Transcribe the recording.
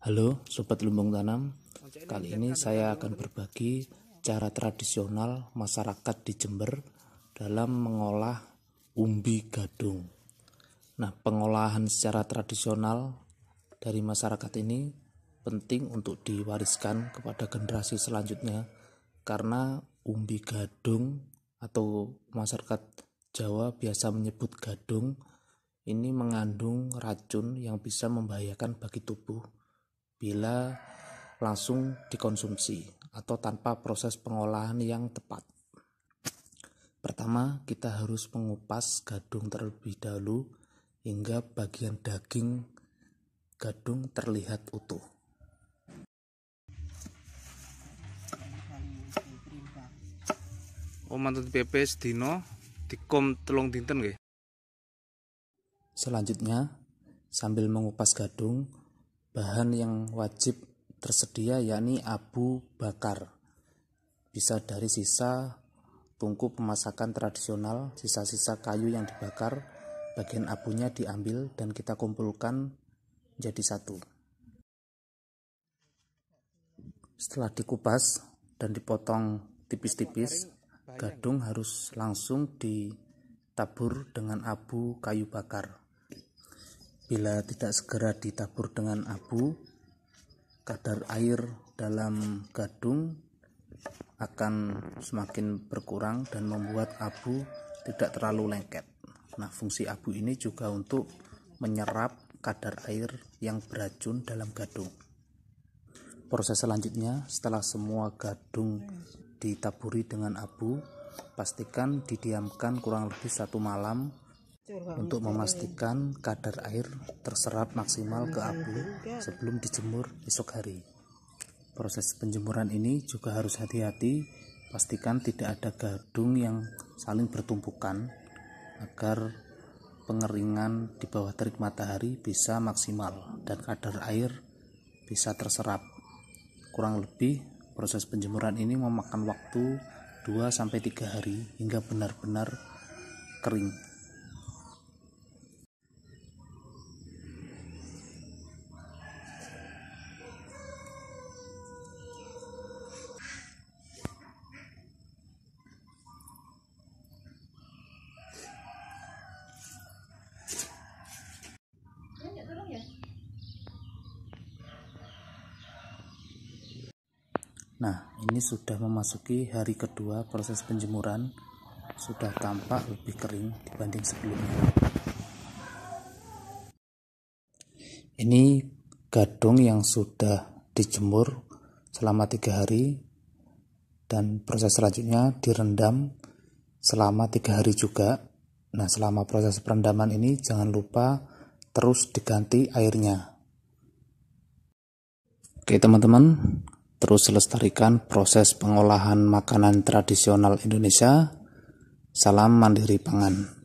Halo Sobat Lumbung Tanam, kali ini saya akan berbagi cara tradisional masyarakat di Jember dalam mengolah umbi gadung. Nah, pengolahan secara tradisional dari masyarakat ini penting untuk diwariskan kepada generasi selanjutnya karena umbi gadung atau masyarakat Jawa biasa menyebut gadung ini mengandung racun yang bisa membahayakan bagi tubuh bila langsung dikonsumsi atau tanpa proses pengolahan yang tepat. Pertama, kita harus mengupas gadung terlebih dahulu hingga bagian daging gadung terlihat utuh. Oh mantan PP dino dikom telung dinten nggih. Selanjutnya, sambil mengupas gadung, bahan yang wajib tersedia yakni abu bakar. Bisa dari sisa tungku pemasakan tradisional, sisa-sisa kayu yang dibakar, bagian abunya diambil dan kita kumpulkan jadi satu. Setelah dikupas dan dipotong tipis-tipis, gadung harus langsung ditabur dengan abu kayu bakar. Bila tidak segera ditabur dengan abu, kadar air dalam gadung akan semakin berkurang dan membuat abu tidak terlalu lengket. Nah, fungsi abu ini juga untuk menyerap kadar air yang beracun dalam gadung. Proses selanjutnya, setelah semua gadung ditaburi dengan abu, pastikan didiamkan kurang lebih satu malam untuk memastikan kadar air terserap maksimal ke nah, abu sebelum dijemur esok hari. Proses penjemuran ini juga harus hati-hati, pastikan tidak ada gadung yang saling bertumpukan agar pengeringan di bawah terik matahari bisa maksimal dan kadar air bisa terserap. Kurang lebih proses penjemuran ini memakan waktu 2 sampai 3 hari hingga benar-benar kering. Nah, ini sudah memasuki hari kedua proses penjemuran, sudah tampak lebih kering dibanding sebelumnya. Ini gadung yang sudah dijemur selama tiga hari dan proses selanjutnya direndam selama tiga hari juga. Nah, selama proses perendaman ini jangan lupa terus diganti airnya. Oke, teman-teman, terus lestarikan proses pengolahan makanan tradisional Indonesia. Salam mandiri pangan.